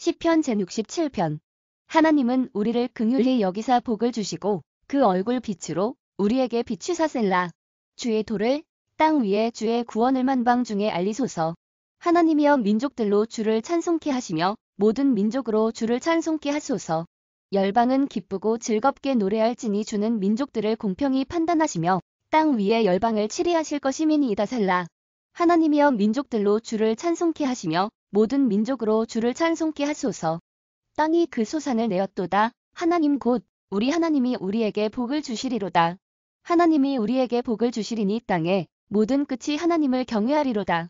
시편 제67편 하나님은 우리를 긍휼히 여기사 복을 주시고 그 얼굴 빛으로 우리에게 빛이 사셀라 주의 도를 땅 위에 주의 구원을 만방 중에 알리소서 하나님이여 민족들로 주를 찬송케 하시며 모든 민족으로 주를 찬송케 하소서 열방은 기쁘고 즐겁게 노래할지니 주는 민족들을 공평히 판단하시며 땅 위에 열방을 치리하실 것이미니이다 살라 하나님이여 민족들로 주를 찬송케 하시며 모든 민족으로 주를 찬송케 하소서. 땅이 그 소산을 내었도다. 하나님 곧 우리 하나님이 우리에게 복을 주시리로다. 하나님이 우리에게 복을 주시리니 땅에 모든 끝이 하나님을 경외하리로다.